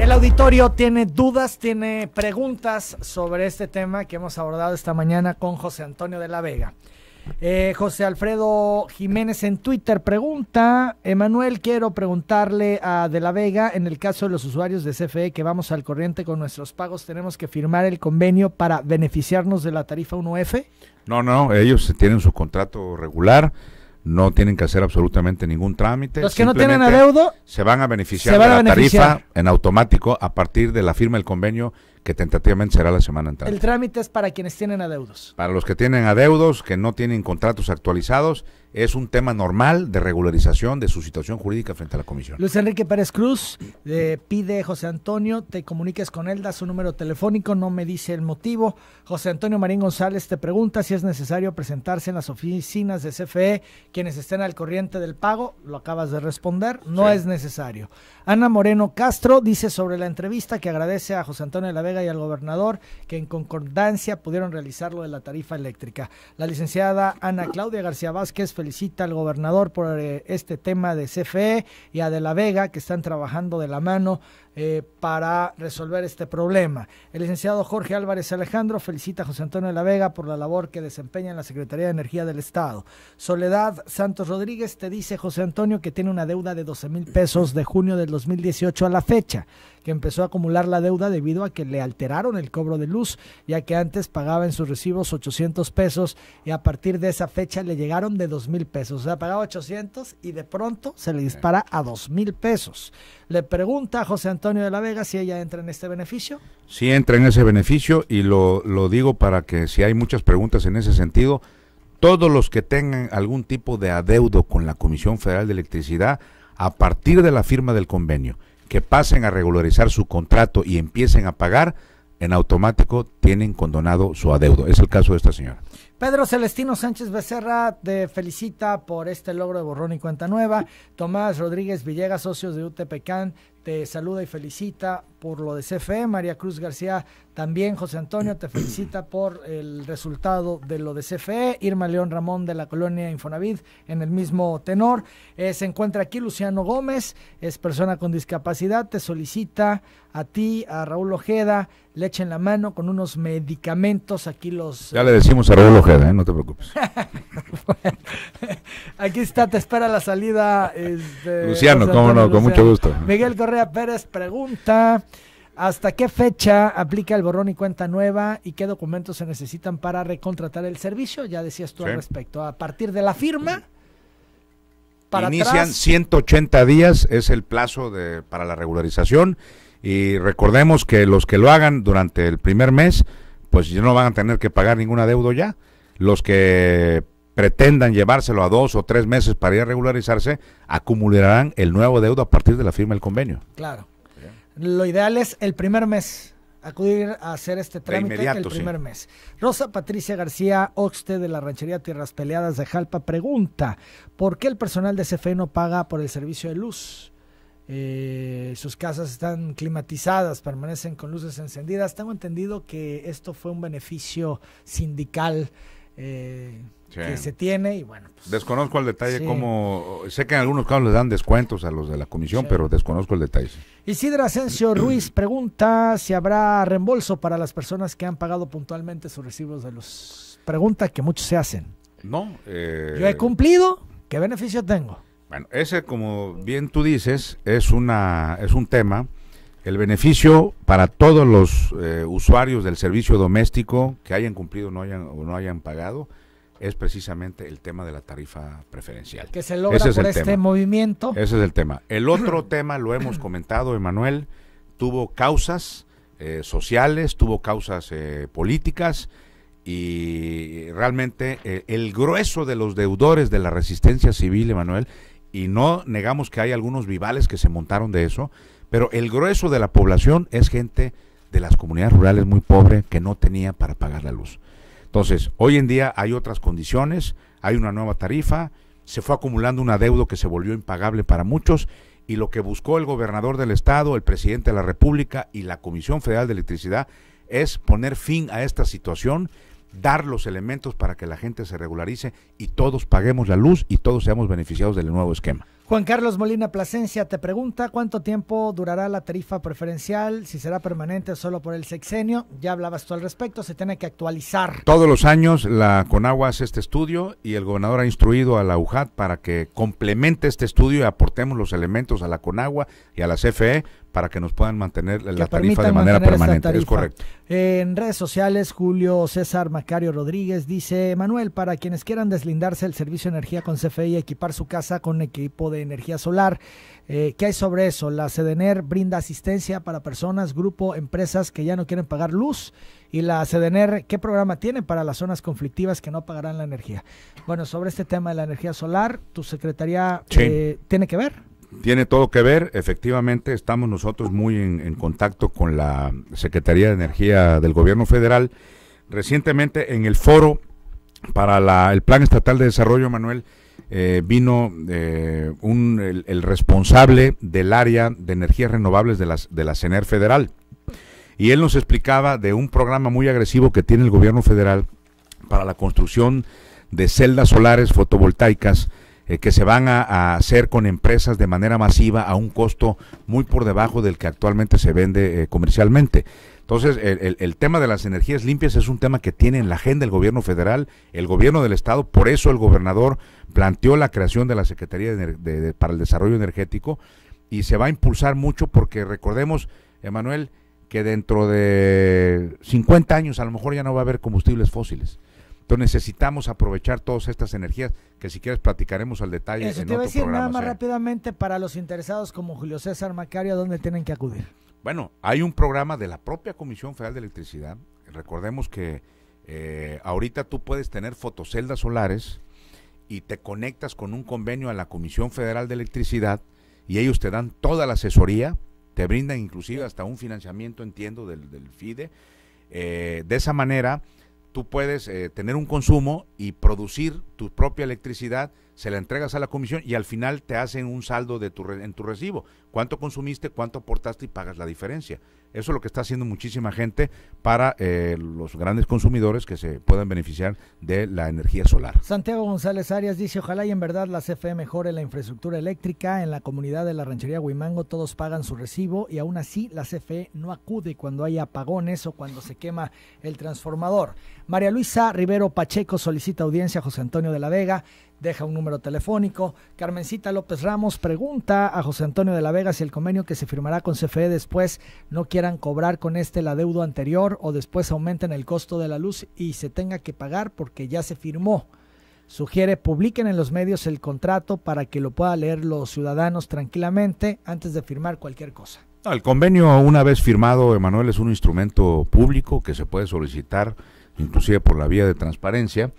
El auditorio tiene dudas, tiene preguntas sobre este tema que hemos abordado esta mañana con José Antonio de la Vega. Eh, José Alfredo Jiménez en Twitter pregunta, Emanuel, quiero preguntarle a De la Vega, en el caso de los usuarios de CFE que vamos al corriente con nuestros pagos, ¿tenemos que firmar el convenio para beneficiarnos de la tarifa 1F? No, no, ellos tienen su contrato regular no tienen que hacer absolutamente ningún trámite. Los que no tienen adeudo se van a beneficiar de la tarifa en automático a partir de la firma del convenio que tentativamente será la semana entrante. El trámite es para quienes tienen adeudos. Para los que tienen adeudos, que no tienen contratos actualizados, es un tema normal de regularización de su situación jurídica frente a la comisión. Luis Enrique Pérez Cruz eh, pide José Antonio, te comuniques con él, da su número telefónico, no me dice el motivo. José Antonio Marín González te pregunta si es necesario presentarse en las oficinas de CFE, quienes estén al corriente del pago, lo acabas de responder, no es necesario. Ana Moreno Castro dice sobre la entrevista que agradece a José Antonio de la Vega y al gobernador, que en concordancia pudieron realizar lo de la tarifa eléctrica. La licenciada Ana Claudia García Vázquez felicita al gobernador por eh, este tema de CFE y a De la Vega, que están trabajando de la mano eh, para resolver este problema. El licenciado Jorge Álvarez Alejandro felicita a José Antonio de la Vega por la labor que desempeña en la Secretaría de Energía del Estado. Soledad Santos Rodríguez te dice, José Antonio, que tiene una deuda de 12 mil pesos de junio del 2018 a la fecha, que empezó a acumular la deuda debido a que le alteraron el cobro de luz, ya que antes pagaba en sus recibos 800 pesos y a partir de esa fecha le llegaron de 2 mil pesos. O sea, pagaba 800 y de pronto se le dispara a 2 mil pesos. Le pregunta a José Antonio Antonio de la Vega si ella entra en este beneficio? Sí entra en ese beneficio y lo, lo digo para que si hay muchas preguntas en ese sentido, todos los que tengan algún tipo de adeudo con la Comisión Federal de Electricidad a partir de la firma del convenio, que pasen a regularizar su contrato y empiecen a pagar, en automático tienen condonado su adeudo. Es el caso de esta señora. Pedro Celestino Sánchez Becerra te felicita por este logro de borrón y cuenta nueva. Tomás Rodríguez Villegas, socios de UTPCAN, te saluda y felicita por lo de CFE, María Cruz García también, José Antonio te felicita por el resultado de lo de CFE, Irma León Ramón de la colonia Infonavid en el mismo tenor. Eh, se encuentra aquí Luciano Gómez, es persona con discapacidad, te solicita a ti, a Raúl Ojeda, le echen la mano con unos medicamentos, aquí los... Ya le decimos a Raúl Ojeda, ¿eh? no te preocupes. aquí está, te espera la salida. Este, Luciano, cómo con mucho gusto. Miguel Correa Pérez pregunta ¿Hasta qué fecha aplica el borrón y cuenta nueva y qué documentos se necesitan para recontratar el servicio? Ya decías tú al respecto. A partir de la firma. Para Inician 180 días, es el plazo de, para la regularización. Y recordemos que los que lo hagan durante el primer mes, pues ya no van a tener que pagar ninguna deuda ya. Los que pretendan llevárselo a dos o tres meses para ir a regularizarse, acumularán el nuevo deuda a partir de la firma del convenio. Claro. Lo ideal es el primer mes acudir a hacer este trámite el primer mes. Rosa Patricia García Oxte de la ranchería Tierras Peleadas de Jalpa pregunta, ¿por qué el personal de CFE no paga por el servicio de luz? Eh, sus casas están climatizadas, permanecen con luces encendidas. Tengo entendido que esto fue un beneficio sindical eh, que se tiene y bueno. Pues, desconozco el detalle, como sé que en algunos casos le dan descuentos a los de la comisión, pero desconozco el detalle. Isidra Asensio Ruiz pregunta si habrá reembolso para las personas que han pagado puntualmente sus recibos de los Pregunta que muchos se hacen. No. Yo he eh, cumplido, ¿qué beneficio tengo? Bueno, ese como bien tú dices, es, una, es un tema el beneficio para todos los eh, usuarios del servicio doméstico que hayan cumplido no hayan, o no hayan pagado es precisamente el tema de la tarifa preferencial. Que se logra Ese es este movimiento. Ese es el tema. El otro tema, lo hemos comentado, Emanuel, tuvo causas eh, sociales, tuvo causas eh, políticas y realmente el grueso de los deudores de la resistencia civil, Emanuel, y no negamos que hay algunos vivales que se montaron de eso, pero el grueso de la población es gente de las comunidades rurales muy pobre que no tenía para pagar la luz. Entonces, hoy en día hay otras condiciones, hay una nueva tarifa, se fue acumulando un adeudo que se volvió impagable para muchos y lo que buscó el gobernador del estado, el presidente de la República y la Comisión Federal de Electricidad es poner fin a esta situación dar los elementos para que la gente se regularice y todos paguemos la luz y todos seamos beneficiados del nuevo esquema. Juan Carlos Molina Plasencia te pregunta cuánto tiempo durará la tarifa preferencial, si será permanente solo por el sexenio. Ya hablabas tú al respecto, se tiene que actualizar. Todos los años la Conagua hace este estudio y el gobernador ha instruido a la UJAT para que complemente este estudio y aportemos los elementos a la Conagua y a la CFE para que nos puedan mantener la tarifa de manera permanente. Es correcto. En redes sociales, Julio César Macario Rodríguez dice, Manuel, para quienes quieran deslindarse el servicio de energía con CFE y equipar su casa con equipo de energía solar, eh, ¿qué hay sobre eso? La sedener brinda asistencia para personas, grupo, empresas que ya no quieren pagar luz. Y la sedener ¿qué programa tiene para las zonas conflictivas que no pagarán la energía? Bueno, sobre este tema de la energía solar, ¿tu secretaría eh, tiene que ver? Tiene todo que ver, efectivamente, estamos nosotros muy en, contacto con la Secretaría de Energía del Gobierno Federal. Recientemente en el foro para el Plan Estatal de Desarrollo, Manuel, eh, vino eh, el, responsable del área de energías renovables de, las, de la CENER Federal. Y él nos explicaba de un programa muy agresivo que tiene el gobierno federal para la construcción de celdas solares fotovoltaicas eh, que se van a, hacer con empresas de manera masiva a un costo muy por debajo del que actualmente se vende eh, comercialmente. Entonces, el, tema de las energías limpias es un tema que tiene en la agenda el gobierno federal, el gobierno del estado, por eso el gobernador planteó la creación de la Secretaría de, para el Desarrollo Energético y se va a impulsar mucho porque recordemos, Emanuel, que dentro de 50 años a lo mejor ya no va a haber combustibles fósiles. Entonces necesitamos aprovechar todas estas energías que si quieres platicaremos al detalle. Eso te voy a decir nada más rápidamente para los interesados como Julio César Macario, ¿a dónde tienen que acudir? Bueno, hay un programa de la propia Comisión Federal de Electricidad. Recordemos que eh, ahorita tú puedes tener fotoceldas solares y te conectas con un convenio a la Comisión Federal de Electricidad y ellos te dan toda la asesoría, te brindan inclusive hasta un financiamiento, entiendo, del, FIDE. Eh, de esa manera tú puedes eh, tener un consumo y producir tu propia electricidad se la entregas a la comisión y al final te hacen un saldo de tu, en tu recibo. ¿Cuánto consumiste, cuánto aportaste y pagas la diferencia? Eso es lo que está haciendo muchísima gente para eh, los grandes consumidores que se puedan beneficiar de la energía solar. Santiago González Arias dice, ojalá y en verdad la CFE mejore la infraestructura eléctrica en la comunidad de la ranchería Huimango, todos pagan su recibo y aún así la CFE no acude cuando hay apagones o cuando se quema el transformador. María Luisa Rivero Pacheco solicita audiencia a José Antonio de la Vega deja un número telefónico. Carmencita López Ramos pregunta a José Antonio de la Vega si el convenio que se firmará con CFE después no quieran cobrar con este la deuda anterior o después aumenten el costo de la luz y se tenga que pagar porque ya se firmó. Sugiere publiquen en los medios el contrato para que lo puedan leer los ciudadanos tranquilamente antes de firmar cualquier cosa. El convenio, una vez firmado, Emanuel, es un instrumento público que se puede solicitar, inclusive por la vía de transparencia.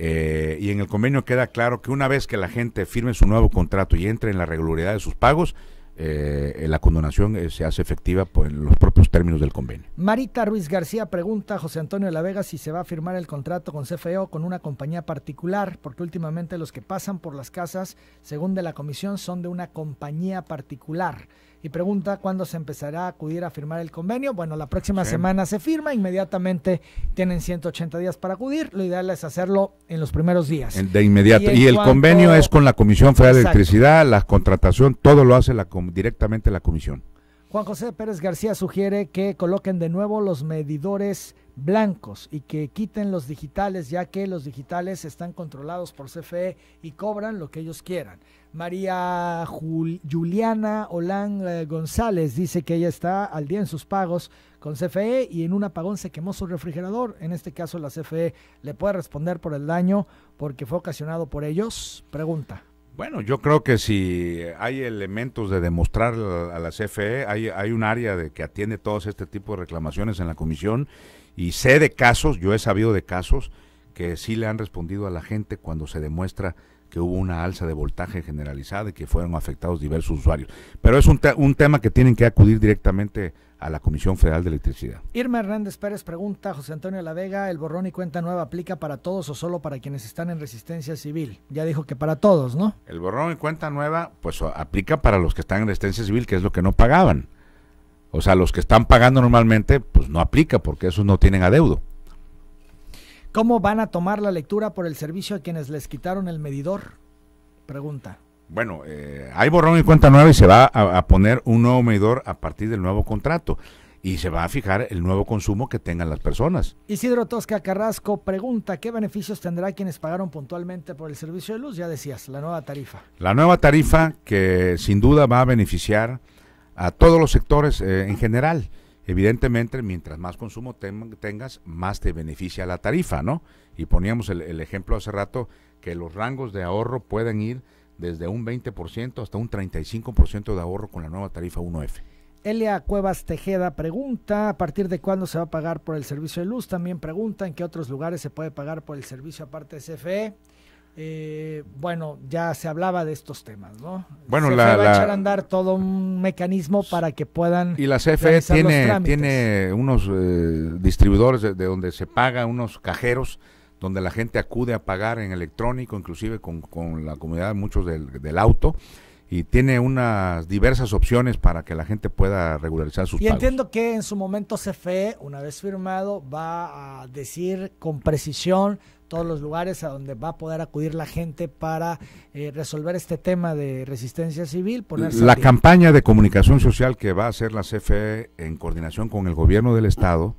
Eh, y en el convenio queda claro que una vez que la gente firme su nuevo contrato y entre en la regularidad de sus pagos, eh, la condonación eh, se hace efectiva por los propios términos del convenio. Marita Ruiz García pregunta a José Antonio de la Vega si se va a firmar el contrato con CFEO con una compañía particular, porque últimamente los que pasan por las casas, según de la comisión, son de una compañía particular. Y pregunta cuándo se empezará a acudir a firmar el convenio. Bueno, la próxima semana se firma, inmediatamente tienen 180 días para acudir. Lo ideal es hacerlo en los primeros días. El de inmediato. Y, el convenio es con la Comisión Federal de Electricidad, la contratación, todo lo hace la Comisión directamente la comisión. Juan José Pérez García sugiere que coloquen de nuevo los medidores blancos y que quiten los digitales, ya que los digitales están controlados por CFE y cobran lo que ellos quieran. María Juliana Olán eh, González dice que ella está al día en sus pagos con CFE y en un apagón se quemó su refrigerador. En este caso la CFE le puede responder por el daño porque fue ocasionado por ellos. Pregunta. Bueno, yo creo que si hay elementos de demostrar a la CFE, hay, un área de que atiende todos este tipo de reclamaciones en la comisión y sé de casos, yo he sabido de casos que sí le han respondido a la gente cuando se demuestra que hubo una alza de voltaje generalizada y que fueron afectados diversos usuarios. Pero es un, un tema que tienen que acudir directamente a la Comisión Federal de Electricidad. Irma Hernández Pérez pregunta, José Antonio La Vega, ¿el borrón y cuenta nueva aplica para todos o solo para quienes están en resistencia civil? Ya dijo que para todos, ¿no? El borrón y cuenta nueva, pues aplica para los que están en resistencia civil, que es lo que no pagaban. O sea, los que están pagando normalmente, pues no aplica porque esos no tienen adeudo. ¿Cómo van a tomar la lectura por el servicio a quienes les quitaron el medidor? Pregunta. Bueno, eh, hay borrón y cuenta nueva y se va a, poner un nuevo medidor a partir del nuevo contrato y se va a fijar el nuevo consumo que tengan las personas. Isidro Tosca Carrasco pregunta, ¿qué beneficios tendrá quienes pagaron puntualmente por el servicio de luz? Ya decías, la nueva tarifa. La nueva tarifa que sin duda va a beneficiar a todos los sectores eh, en general. Evidentemente, mientras más consumo tengas, más te beneficia la tarifa, ¿no? Y poníamos el, el ejemplo hace rato que los rangos de ahorro pueden ir desde un 20% hasta un 35% de ahorro con la nueva tarifa 1F. Elia Cuevas Tejeda pregunta, ¿a partir de cuándo se va a pagar por el servicio de luz? También pregunta, ¿en qué otros lugares se puede pagar por el servicio aparte de CFE? Eh, bueno, ya se hablaba de estos temas, ¿no? Bueno, e la, va a echar a andar todo un mecanismo para que puedan. Y la CFE tiene, tiene unos eh, distribuidores de, de, donde se paga, unos cajeros donde la gente acude a pagar en electrónico, inclusive con, con la comunidad, muchos del, del, auto, y tiene unas diversas opciones para que la gente pueda regularizar sus y pagos. entiendo que en su momento CFE, una vez firmado, va a decir con precisión todos los lugares a donde va a poder acudir la gente para eh, resolver este tema de resistencia civil. la campaña de comunicación social que va a hacer la CFE en coordinación con el gobierno del Estado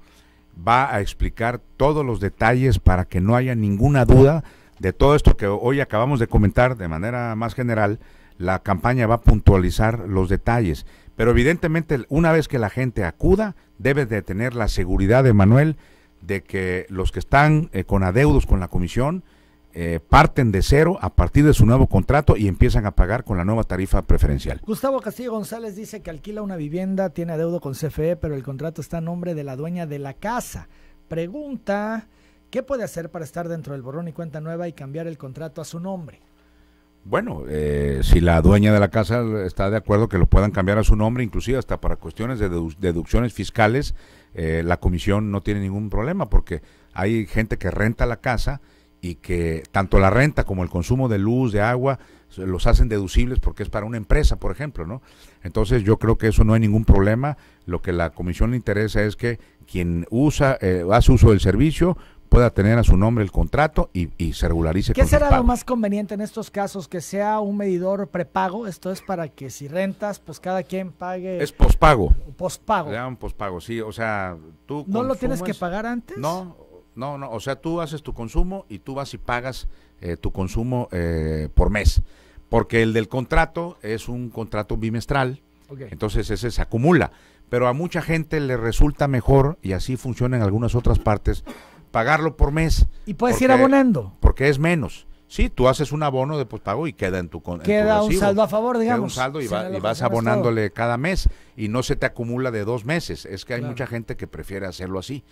va a explicar todos los detalles para que no haya ninguna duda de todo esto que hoy acabamos de comentar de manera más general. La campaña va a puntualizar los detalles, pero evidentemente una vez que la gente acuda, debe de tener la seguridad de Manuel de que los que están eh, con adeudos con la comisión, eh, parten de cero a partir de su nuevo contrato y empiezan a pagar con la nueva tarifa preferencial. Gustavo Castillo González dice que alquila una vivienda, tiene adeudo con CFE, pero el contrato está a nombre de la dueña de la casa. Pregunta, ¿qué puede hacer para estar dentro del borrón y cuenta nueva y cambiar el contrato a su nombre? Bueno, eh, si la dueña de la casa está de acuerdo que lo puedan cambiar a su nombre, inclusive hasta para cuestiones de deducciones fiscales, eh, la comisión no tiene ningún problema porque hay gente que renta la casa y que tanto la renta como el consumo de luz, de agua, los hacen deducibles porque es para una empresa, por ejemplo, ¿no? Entonces yo creo que eso no hay ningún problema. Lo que la comisión le interesa es que quien usa, eh, hace uso del servicio pueda tener a su nombre el contrato y, y se regularice. ¿Qué será lo más conveniente en estos casos? Que sea un medidor prepago, esto es para que si rentas, pues cada quien pague. Es pospago. Pospago. Le pospago, sí, o sea, tú. ¿No lo tienes que pagar antes? No no, no, o sea, tú haces tu consumo y tú vas y pagas eh, tu consumo eh, por mes, porque el del contrato es un contrato bimestral, entonces ese se acumula, pero a mucha gente le resulta mejor, y así funciona en algunas otras partes, pagarlo por mes. Y puedes ir abonando. Porque es menos. Sí, tú haces un abono de postpago y queda en tu Queda un saldo a favor, digamos. Queda un saldo y, vas abonándole cada mes y no se te acumula de dos meses. Es que hay mucha gente que prefiere hacerlo así.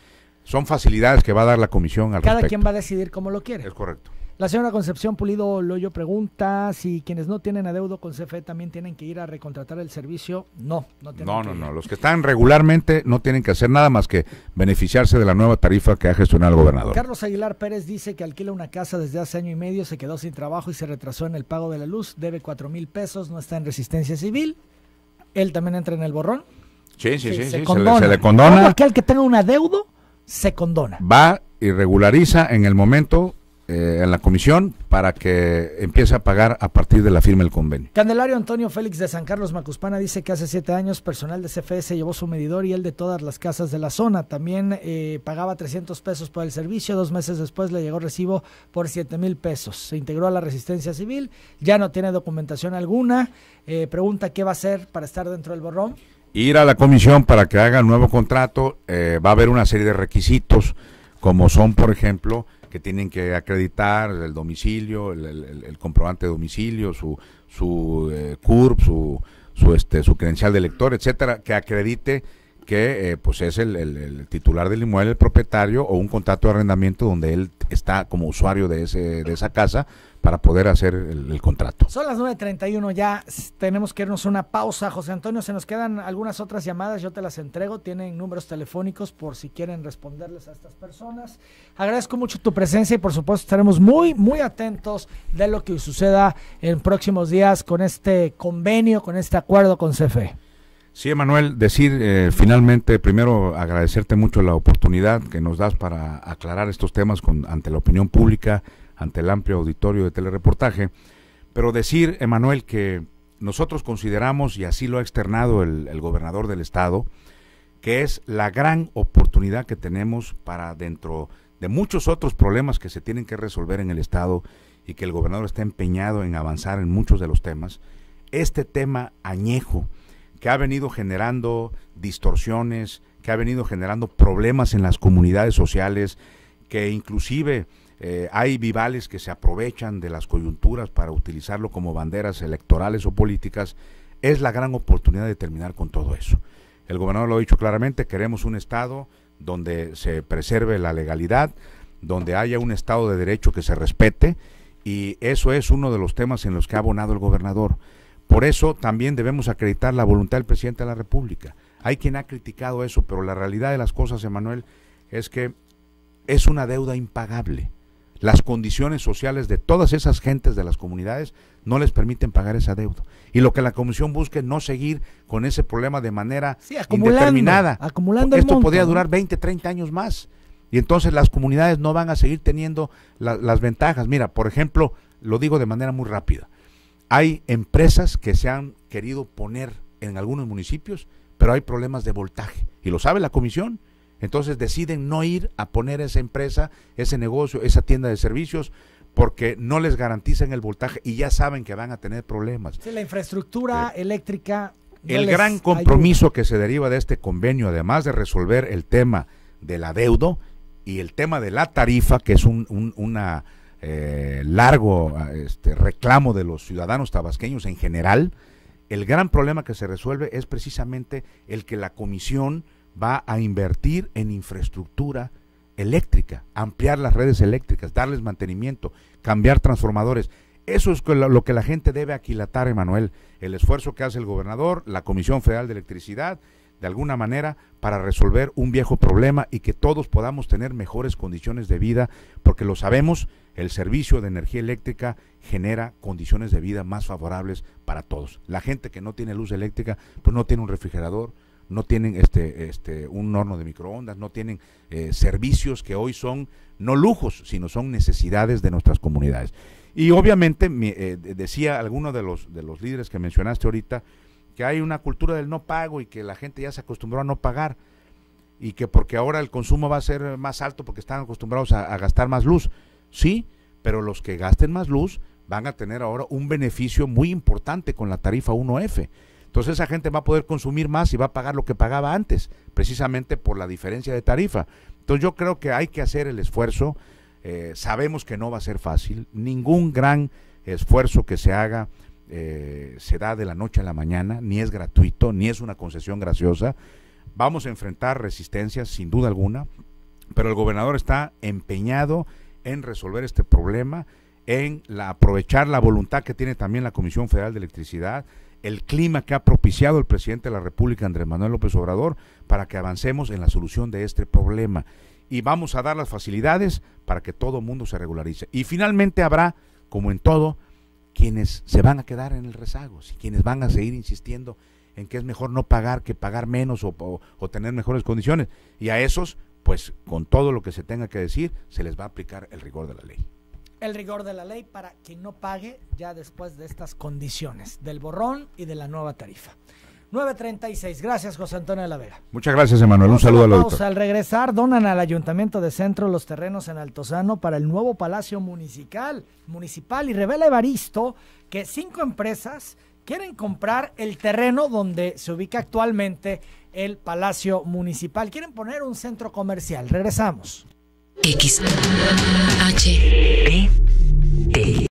Son facilidades que va a dar la comisión al Cada quien va a decidir cómo lo quiere. Es correcto. La señora Concepción Pulido Loyo pregunta si quienes no tienen adeudo con CFE también tienen que ir a recontratar el servicio. No, no tienen No, no, no. Los que están regularmente no tienen que hacer nada más que beneficiarse de la nueva tarifa que ha gestionado el gobernador. Carlos Aguilar Pérez dice que alquila una casa desde hace año y medio, se quedó sin trabajo y se retrasó en el pago de la luz, debe cuatro mil pesos, no está en resistencia civil. Él también entra en el borrón. Sí, sí, sí, Se, le, condona. que tenga un adeudo se condona. Va y regulariza en el momento eh, en la comisión para que empiece a pagar a partir de la firma del convenio. Candelario Antonio Félix de San Carlos Macuspana dice que hace siete años personal de CFS llevó su medidor y el de todas las casas de la zona. También eh, pagaba 300 pesos por el servicio. Dos meses después le llegó recibo por 7 mil pesos. Se integró a la resistencia civil. Ya no tiene documentación alguna. Eh, pregunta qué va a hacer para estar dentro del borrón ir a la comisión para que haga el nuevo contrato, eh, va a haber una serie de requisitos, como son, por ejemplo, que tienen que acreditar el domicilio, el, comprobante de domicilio, su, su eh, CURP, su, su, este, su credencial de elector, etcétera, que acredite que eh, pues es el, titular del inmueble, el propietario, o un contrato de arrendamiento donde él está como usuario de, de esa casa para poder hacer el, contrato. Son las 9.31 ya, tenemos que irnos una pausa. José Antonio, se nos quedan algunas otras llamadas, yo te las entrego, tienen números telefónicos por si quieren responderles a estas personas. Agradezco mucho tu presencia y por supuesto estaremos muy, muy atentos de lo que suceda en próximos días con este convenio, con este acuerdo con CFE. Sí, Emanuel, decir eh, finalmente, primero agradecerte mucho la oportunidad que nos das para aclarar estos temas ante la opinión pública, ante el amplio auditorio de telereportaje, pero decir, Emanuel, que nosotros consideramos, y así lo ha externado el gobernador del estado, que es la gran oportunidad que tenemos para dentro de muchos otros problemas que se tienen que resolver en el estado y que el gobernador está empeñado en avanzar en muchos de los temas, este tema añejo, que ha venido generando distorsiones, que ha venido generando problemas en las comunidades sociales, que inclusive eh, hay vivales que se aprovechan de las coyunturas para utilizarlo como banderas electorales o políticas, es la gran oportunidad de terminar con todo eso. El gobernador lo ha dicho claramente, queremos un Estado donde se preserve la legalidad, donde haya un Estado de derecho que se respete, y eso es uno de los temas en los que ha abonado el gobernador. Por eso también debemos acreditar la voluntad del presidente de la República. Hay quien ha criticado eso, pero la realidad de las cosas, Emanuel, es que es una deuda impagable. Las condiciones sociales de todas esas gentes de las comunidades no les permiten pagar esa deuda. Y lo que la Comisión busca es no seguir con ese problema de manera acumulando, indeterminada. Esto podría durar 20, 30 años más. Y entonces las comunidades no van a seguir teniendo las ventajas. Mira, por ejemplo, lo digo de manera muy rápida. Hay empresas que se han querido poner en algunos municipios, pero hay problemas de voltaje. Y lo sabe la comisión. Entonces deciden no ir a poner esa empresa, ese negocio, esa tienda de servicios, porque no les garantizan el voltaje y ya saben que van a tener problemas. la infraestructura eh, eléctrica. el gran compromiso que se deriva de este convenio, además de resolver el tema del adeudo y el tema de la tarifa, que es un, una eh, largo ah, este, reclamo de los ciudadanos tabasqueños en general, el gran problema que se resuelve es precisamente el que la comisión va a invertir en infraestructura eléctrica, ampliar las redes eléctricas, darles mantenimiento, cambiar transformadores. Eso es lo que la gente debe aquilatar, Emanuel. El esfuerzo que hace el gobernador, la Comisión Federal de Electricidad, de alguna manera para resolver un viejo problema y que todos podamos tener mejores condiciones de vida, porque lo sabemos, el servicio de energía eléctrica genera condiciones de vida más favorables para todos. La gente que no tiene luz eléctrica, pues no tiene un refrigerador, no tienen este, este, un horno de microondas, no tienen eh, servicios que hoy son no lujos, sino son necesidades de nuestras comunidades. Y obviamente, eh, decía alguno de los, de los líderes que mencionaste ahorita, que hay una cultura del no pago y que la gente ya se acostumbró a no pagar y que porque ahora el consumo va a ser más alto porque están acostumbrados a, gastar más luz. Sí, pero los que gasten más luz van a tener ahora un beneficio muy importante con la tarifa 1F. Entonces esa gente va a poder consumir más y va a pagar lo que pagaba antes, precisamente por la diferencia de tarifa. Entonces yo creo que hay que hacer el esfuerzo. Eh, sabemos que no va a ser fácil. Ningún gran esfuerzo que se haga eh, se da de la noche a la mañana, ni es gratuito, ni es una concesión graciosa. Vamos a enfrentar resistencias sin duda alguna, pero el gobernador está empeñado en resolver este problema, en aprovechar la voluntad que tiene también la Comisión Federal de Electricidad, el clima que ha propiciado el presidente de la República, Andrés Manuel López Obrador, para que avancemos en la solución de este problema. Y vamos a dar las facilidades para que todo mundo se regularice. Y finalmente habrá, como en todo, quienes se van a quedar en el rezago, si quienes van a seguir insistiendo en que es mejor no pagar que pagar menos o, tener mejores condiciones. Y a esos, pues con todo lo que se tenga que decir, se les va a aplicar el rigor de la ley el rigor de la ley para quien no pague ya después de estas condiciones, del borrón y de la nueva tarifa. 9.36. Gracias, José Antonio de la Vera Muchas gracias, Emanuel. Un saludo a los Al regresar, donan al Ayuntamiento de Centro los terrenos en Altozano para el nuevo Palacio Municipal, municipal y revela Evaristo que cinco empresas quieren comprar el terreno donde se ubica actualmente el Palacio Municipal. Quieren poner un centro comercial. Regresamos. X H P T